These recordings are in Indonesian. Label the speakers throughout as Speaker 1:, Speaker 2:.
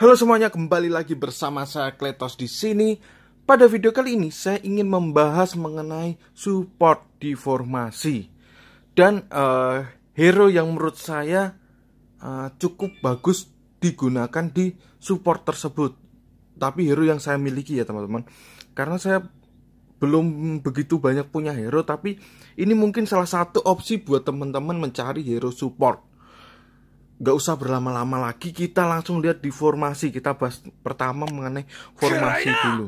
Speaker 1: Halo semuanya, kembali lagi bersama saya Kletos di sini. Pada video kali ini saya ingin membahas mengenai support di formasi dan uh, hero yang menurut saya uh, cukup bagus digunakan di support tersebut. Tapi hero yang saya miliki ya teman-teman, karena saya belum begitu banyak punya hero, tapi ini mungkin salah satu opsi buat teman-teman mencari hero support nggak usah berlama-lama lagi kita langsung lihat di formasi kita bahas pertama mengenai formasi Kira dulu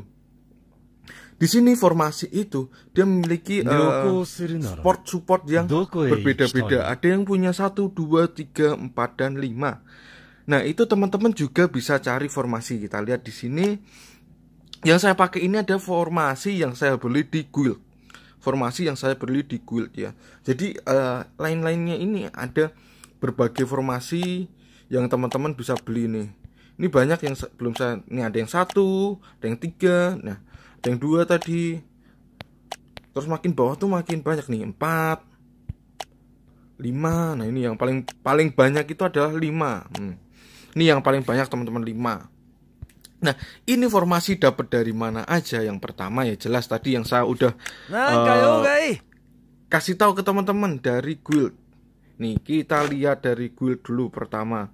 Speaker 1: di sini formasi itu dia memiliki eh, uh, support support yang e berbeda-beda ada yang punya satu dua tiga empat dan lima nah itu teman-teman juga bisa cari formasi kita lihat di sini yang saya pakai ini ada formasi yang saya beli di guild formasi yang saya beli di guild ya jadi uh, lain-lainnya ini ada berbagai formasi yang teman-teman bisa beli nih ini banyak yang belum saya ini ada yang satu ada yang tiga nah ada yang dua tadi terus makin bawah tuh makin banyak nih empat lima nah ini yang paling paling banyak itu adalah lima hmm. ini yang paling banyak teman-teman lima Nah, ini formasi dapat dari mana aja? Yang pertama ya jelas tadi yang saya udah nah, uh, eh, kayo, kasih tahu ke teman-teman dari guild. Nih, kita lihat dari guild dulu pertama.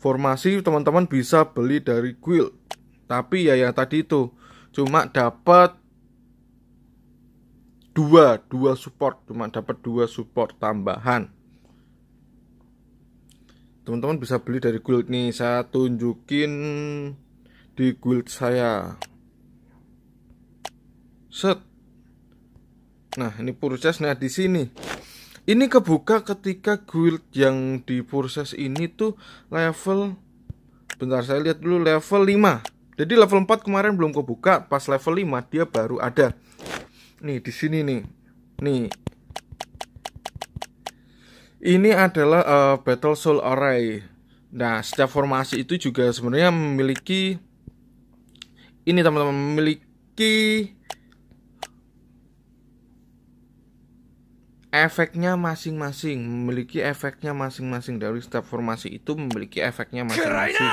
Speaker 1: Formasi teman-teman bisa beli dari guild. Tapi ya yang tadi itu cuma dapat dua, dua support, cuma dapat dua support tambahan. Teman-teman bisa beli dari guild nih. Saya tunjukin di guild saya. Set. Nah, ini purchase nah di sini ini kebuka ketika guild yang di Purses ini tuh level bentar saya lihat dulu level 5 jadi level 4 kemarin belum kebuka pas level 5 dia baru ada nih di sini nih nih ini adalah uh, battle soul array nah setiap formasi itu juga sebenarnya memiliki ini teman-teman memiliki efeknya masing-masing memiliki efeknya masing-masing dari setiap formasi itu memiliki efeknya masing-masing.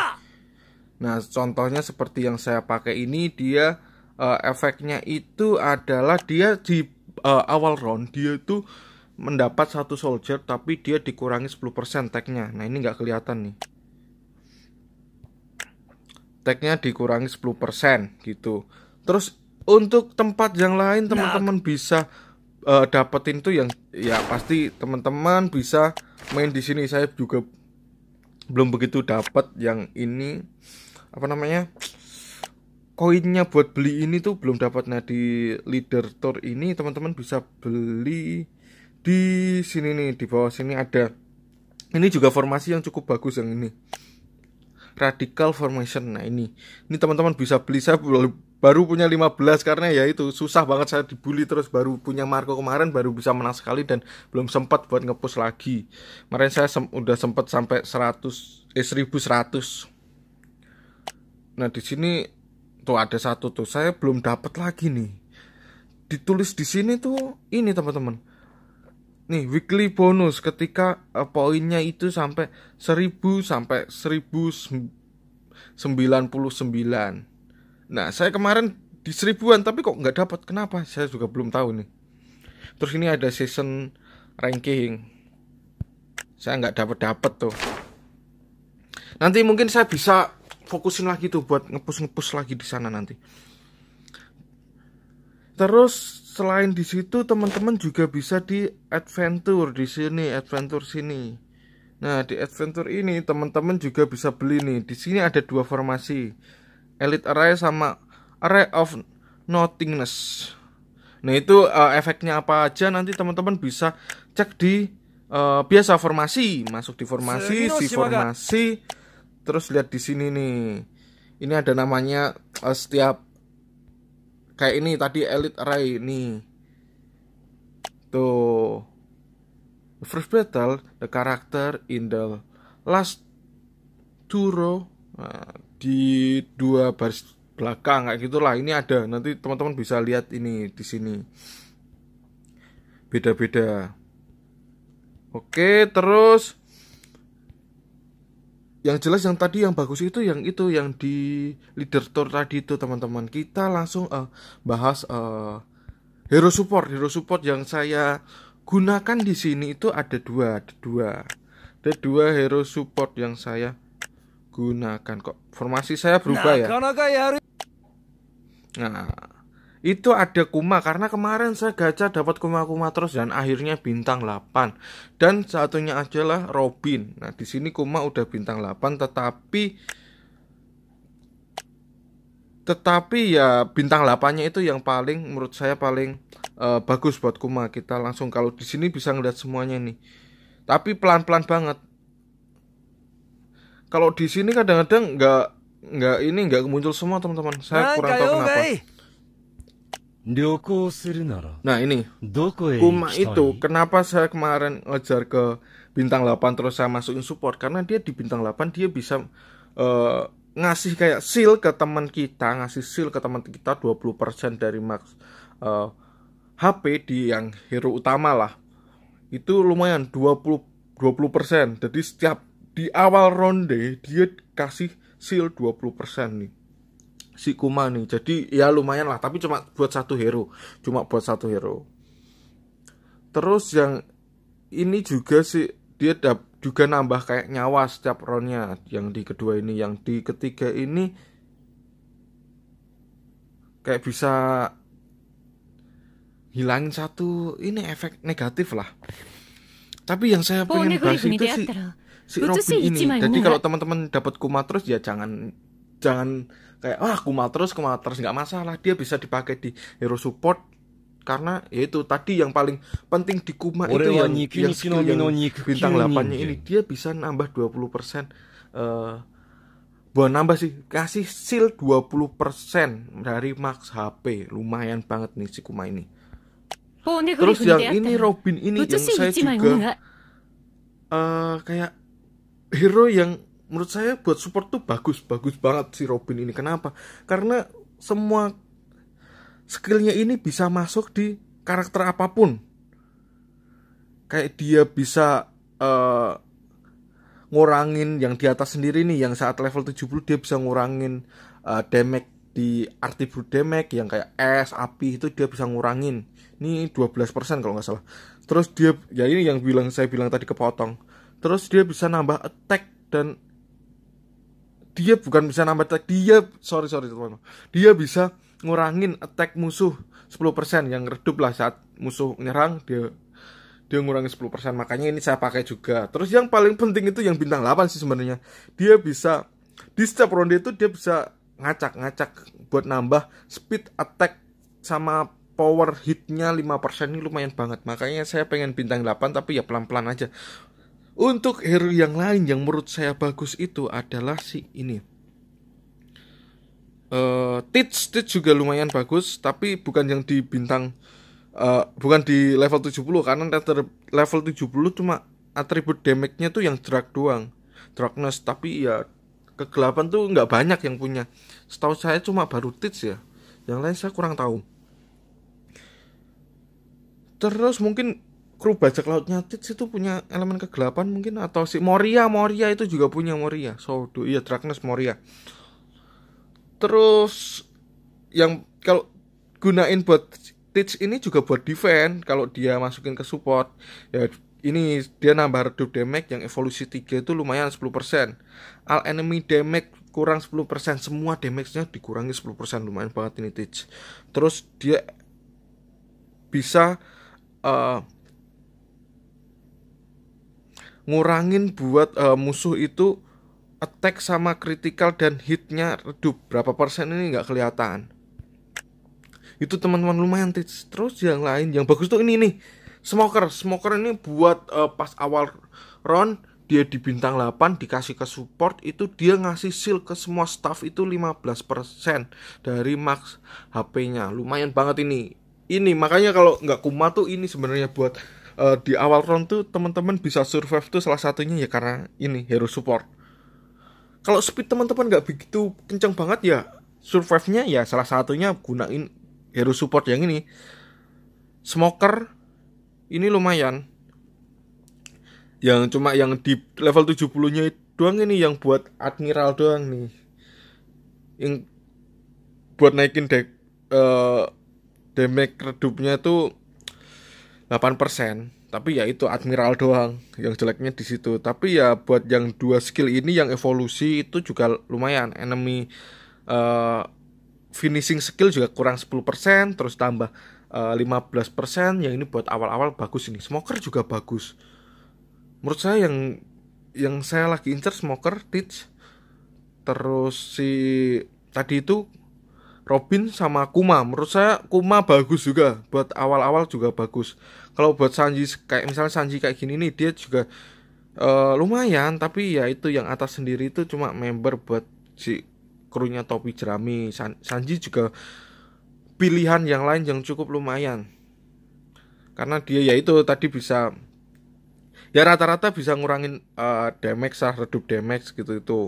Speaker 1: Nah, contohnya seperti yang saya pakai ini dia uh, efeknya itu adalah dia di uh, awal round dia itu mendapat satu soldier tapi dia dikurangi 10% tagnya. Nah, ini nggak kelihatan nih. Tagnya dikurangi 10% gitu. Terus untuk tempat yang lain nah, teman-teman bisa uh, dapetin tuh yang ya pasti teman-teman bisa main di sini saya juga belum begitu dapat yang ini apa namanya koinnya buat beli ini tuh belum dapat nah di leader tour ini teman-teman bisa beli di sini nih di bawah sini ada ini juga formasi yang cukup bagus yang ini radical formation nah ini ini teman-teman bisa beli saya baru punya 15 karena ya itu susah banget saya dibully terus baru punya Marco kemarin baru bisa menang sekali dan belum sempat buat ngepush lagi. Kemarin saya sem udah sempat sampai 100 eh 1100. Nah, di sini tuh ada satu tuh saya belum dapat lagi nih. Ditulis di sini tuh ini teman-teman. Nih weekly bonus ketika uh, poinnya itu sampai 1000 sampai 1099 Nah, saya kemarin di seribuan tapi kok nggak dapat. Kenapa? Saya juga belum tahu nih. Terus ini ada season ranking. Saya nggak dapat dapat tuh. Nanti mungkin saya bisa fokusin lagi tuh buat ngepus ngepus lagi di sana nanti. Terus selain di situ teman-teman juga bisa di adventure di sini, adventure sini. Nah, di adventure ini teman-teman juga bisa beli nih. Di sini ada dua formasi elite array sama array of nothingness. Nah itu uh, efeknya apa aja nanti teman-teman bisa cek di uh, biasa formasi, masuk di formasi, si formasi, terus lihat di sini nih. Ini ada namanya uh, setiap kayak ini tadi elite array ini. Tuh. first battle, the character in the last two row. Nah, di dua baris belakang kayak gitulah ini ada nanti teman-teman bisa lihat ini di sini beda-beda oke terus yang jelas yang tadi yang bagus itu yang itu yang di leader tour tadi itu teman-teman kita langsung uh, bahas uh, hero support hero support yang saya gunakan di sini itu ada dua ada dua ada dua hero support yang saya gunakan kok formasi saya berubah nah, ya, ya nah itu ada kuma karena kemarin saya gacha dapat kuma-kuma terus dan akhirnya bintang 8 dan satunya aja lah Robin nah di sini kuma udah bintang 8 tetapi tetapi ya bintang 8-nya itu yang paling menurut saya paling uh, bagus buat kuma kita langsung kalau di sini bisa ngeliat semuanya nih tapi pelan-pelan banget kalau di sini kadang-kadang nggak nggak ini nggak muncul semua teman-teman saya nah, kurang tahu kenapa nah ini kuma itu kenapa saya kemarin ngejar ke bintang 8 terus saya masukin support karena dia di bintang 8 dia bisa uh, ngasih kayak seal ke teman kita ngasih seal ke teman kita 20% dari max uh, eh, HP di yang hero utama lah itu lumayan 20 20% jadi setiap di awal ronde dia kasih seal 20% nih si Kuma nih. Jadi ya lumayan lah, tapi cuma buat satu hero, cuma buat satu hero. Terus yang ini juga sih dia dap, juga nambah kayak nyawa setiap roundnya yang di kedua ini, yang di ketiga ini kayak bisa hilangin satu ini efek negatif lah. Tapi yang saya oh, pengen bahas itu sih si Robin ini. Jadi kalau teman-teman dapat kuma terus ya jangan jangan kayak ah kuma terus kuma terus nggak masalah dia bisa dipakai di hero support karena yaitu tadi yang paling penting di kuma itu yang, yang skill yang bintang 8 ini dia bisa nambah 20% puluh persen eh, buat nambah sih kasih seal 20% dari max HP lumayan banget nih si Kuma ini oh, terus yang ya, ini Robin ini yang saya juga uh, kayak hero yang menurut saya buat support tuh bagus bagus banget si Robin ini kenapa karena semua skillnya ini bisa masuk di karakter apapun kayak dia bisa uh, ngurangin yang di atas sendiri nih yang saat level 70 dia bisa ngurangin uh, damage di artibut damage yang kayak es api itu dia bisa ngurangin ini 12% kalau nggak salah terus dia ya ini yang bilang saya bilang tadi kepotong terus dia bisa nambah attack dan dia bukan bisa nambah attack dia sorry sorry teman-teman dia bisa ngurangin attack musuh 10% yang redup lah saat musuh nyerang dia dia ngurangin 10% makanya ini saya pakai juga terus yang paling penting itu yang bintang 8 sih sebenarnya dia bisa di setiap ronde itu dia bisa ngacak-ngacak buat nambah speed attack sama power hitnya 5% ini lumayan banget makanya saya pengen bintang 8 tapi ya pelan-pelan aja untuk hero yang lain yang menurut saya bagus itu adalah si ini. Uh, eh, Tits juga lumayan bagus, tapi bukan yang di bintang uh, bukan di level 70 karena level 70 cuma atribut damage-nya tuh yang drag doang. dragness. tapi ya kegelapan tuh nggak banyak yang punya. Setahu saya cuma baru Tits ya. Yang lain saya kurang tahu. Terus mungkin kru bajak lautnya Tits itu punya elemen kegelapan mungkin atau si Moria Moria itu juga punya Moria do iya Darkness Moria terus yang kalau gunain buat Tits ini juga buat defense kalau dia masukin ke support ya ini dia nambah redup damage yang evolusi 3 itu lumayan 10% all enemy damage kurang 10% semua damage-nya dikurangi 10% lumayan banget ini Tits terus dia bisa uh, ngurangin buat uh, musuh itu attack sama critical dan hitnya redup berapa persen ini nggak kelihatan itu teman-teman lumayan tips terus yang lain yang bagus tuh ini nih smoker smoker ini buat uh, pas awal round dia di bintang 8 dikasih ke support itu dia ngasih seal ke semua staff itu 15% dari max HP-nya lumayan banget ini ini makanya kalau nggak kuma tuh ini sebenarnya buat uh, di awal round tuh teman-teman bisa survive tuh salah satunya ya karena ini hero support kalau speed teman-teman nggak begitu kencang banget ya survive-nya ya salah satunya gunain hero support yang ini smoker ini lumayan yang cuma yang di level 70-nya doang ini yang buat admiral doang nih yang buat naikin deck uh, eh, damage redupnya tuh 8%, tapi ya itu Admiral doang yang jeleknya di situ. Tapi ya buat yang dua skill ini yang evolusi itu juga lumayan. Enemy uh, finishing skill juga kurang 10%, terus tambah uh, 15%. Yang ini buat awal-awal bagus ini. Smoker juga bagus. Menurut saya yang yang saya lagi incer Smoker, Teach, terus si tadi itu Robin sama Kuma. Menurut saya Kuma bagus juga buat awal-awal juga bagus. Kalau buat Sanji kayak misalnya Sanji kayak gini nih dia juga uh, lumayan tapi ya itu yang atas sendiri itu cuma member buat si krunya topi jerami. San Sanji juga pilihan yang lain yang cukup lumayan. Karena dia ya itu tadi bisa ya rata-rata bisa ngurangin uh, damage, redup damage gitu itu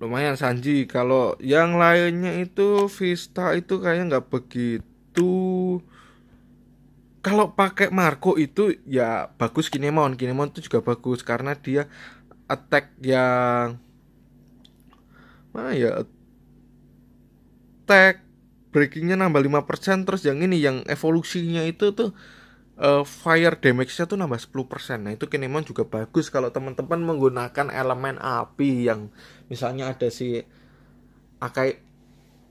Speaker 1: lumayan Sanji kalau yang lainnya itu Vista itu kayaknya nggak begitu kalau pakai Marco itu ya bagus Kinemon Kinemon itu juga bagus karena dia attack yang mana ya attack breakingnya nambah 5% terus yang ini yang evolusinya itu tuh uh, fire damage-nya tuh nambah 10%. Nah, itu Kinemon juga bagus kalau teman-teman menggunakan elemen api yang misalnya ada si Akai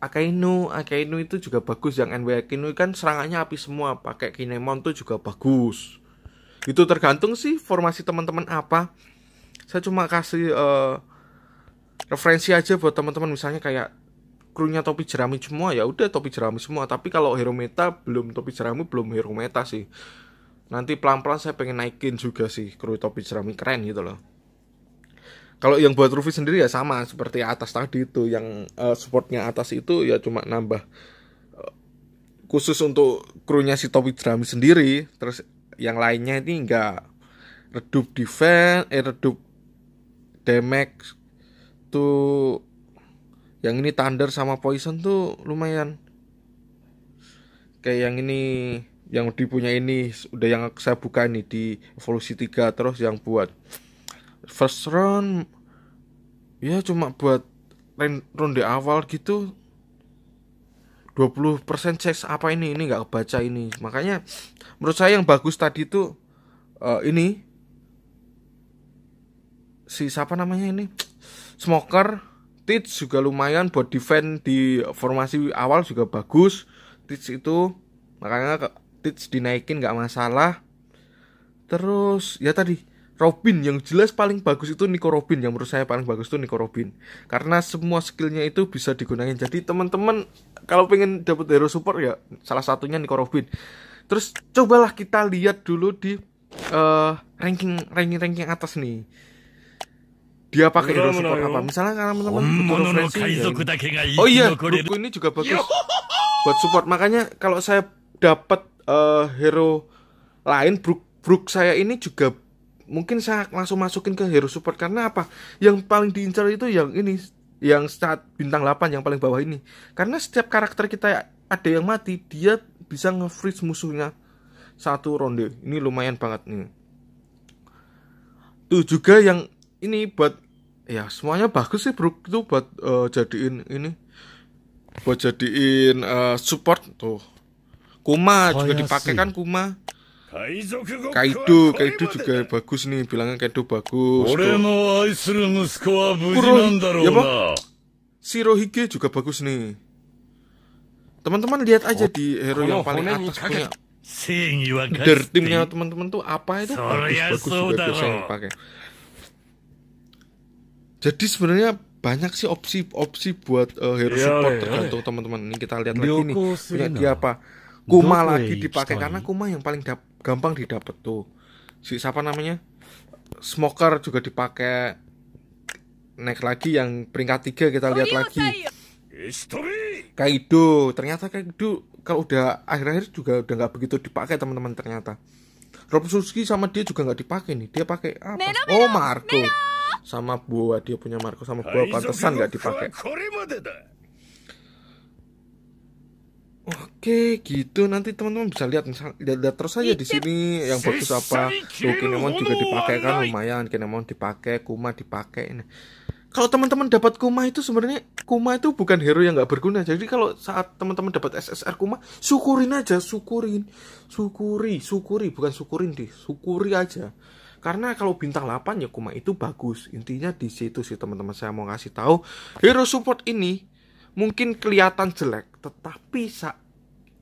Speaker 1: Akainu, Akainu itu juga bagus yang NW Akainu kan serangannya api semua, pakai Kinemon tuh juga bagus. Itu tergantung sih formasi teman-teman apa. Saya cuma kasih uh, referensi aja buat teman-teman misalnya kayak krunya topi jerami semua ya udah topi jerami semua tapi kalau hero meta belum topi jerami belum hero meta sih nanti pelan-pelan saya pengen naikin juga sih kru topi jerami keren gitu loh kalau yang buat Rufi sendiri ya sama seperti atas tadi itu yang uh, supportnya atas itu ya cuma nambah uh, khusus untuk krunya si topi jerami sendiri terus yang lainnya ini enggak redup defense eh redup damage tuh yang ini Thunder sama Poison tuh lumayan kayak yang ini yang dipunya ini udah yang saya buka ini di evolusi 3 terus yang buat first round ya cuma buat ronde awal gitu 20% checks apa ini ini nggak kebaca ini makanya menurut saya yang bagus tadi itu uh, eh, ini si siapa namanya ini smoker Tits juga lumayan buat defend di formasi awal juga bagus. Tits itu makanya tits dinaikin nggak masalah. Terus ya tadi Robin yang jelas paling bagus itu Nico Robin yang menurut saya paling bagus itu Nico Robin karena semua skillnya itu bisa digunakan jadi teman-teman kalau pengen dapat hero support ya salah satunya Nico Robin terus cobalah kita lihat dulu di eh, ranking ranking ranking atas nih dia pakai hero support apa misalnya karena teman-teman oh, butuh referensi ya. oh iya buku ini juga bagus buat support makanya kalau saya dapat eh, hero lain Brook Brook saya ini juga mungkin saya langsung masukin ke hero support karena apa yang paling diincar itu yang ini yang saat bintang 8 yang paling bawah ini karena setiap karakter kita ada yang mati dia bisa nge-freeze musuhnya satu ronde ini lumayan banget nih tuh juga yang ini buat ya semuanya bagus sih bro itu buat uh, jadiin ini buat jadiin uh, support tuh kuma oh, juga iya dipakai kan kuma Kaido, Kaido juga bagus nih, bilangnya Kaido bagus. Kuro, ya juga bagus nih. Teman-teman lihat aja oh, di hero yang paling atas punya dari timnya teman-teman tuh apa itu bagus-bagus juga biasanya dipakai. Jadi sebenarnya banyak sih opsi-opsi buat uh, hero yeah, support iya, tergantung iya. teman-teman. Ini kita lihat lagi nih punya dia apa. Kuma lagi dipakai karena Kuma yang paling dap gampang didapat tuh. Si siapa namanya? Smoker juga dipakai naik lagi yang peringkat tiga kita lihat oh, lagi. Kaido, ternyata Kaido kalau udah akhir-akhir juga udah nggak begitu dipakai teman-teman ternyata. Rob Suski sama dia juga nggak dipakai nih dia pakai apa oh Marco sama buah dia punya Marco sama buah pantesan nggak dipakai Oke, gitu nanti teman-teman bisa lihat lihat, terus aja di sini yang bagus apa. Tuh Kinemon juga dipakai kan lumayan, Kinemon dipakai, Kuma dipakai. Nah kalau teman-teman dapat kuma itu sebenarnya kuma itu bukan hero yang nggak berguna jadi kalau saat teman-teman dapat SSR kuma syukurin aja syukurin syukuri syukuri bukan syukurin di syukuri aja karena kalau bintang 8 ya kuma itu bagus intinya di situ sih teman-teman saya mau ngasih tahu hero support ini mungkin kelihatan jelek tetapi saat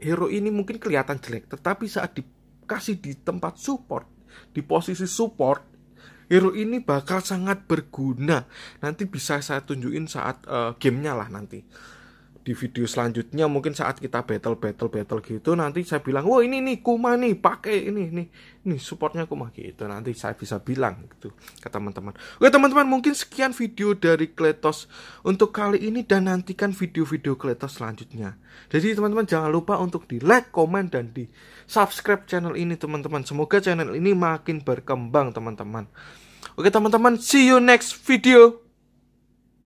Speaker 1: hero ini mungkin kelihatan jelek tetapi saat dikasih di tempat support di posisi support hero ini bakal sangat berguna nanti bisa saya tunjukin saat uh, gamenya lah nanti di video selanjutnya mungkin saat kita battle battle battle gitu nanti saya bilang wah ini nih kuma nih pakai ini nih nih supportnya kuma gitu nanti saya bisa bilang gitu ke teman-teman oke teman-teman mungkin sekian video dari Kletos untuk kali ini dan nantikan video-video Kletos selanjutnya jadi teman-teman jangan lupa untuk di like comment dan di subscribe channel ini teman-teman semoga channel ini makin berkembang teman-teman oke teman-teman see you next video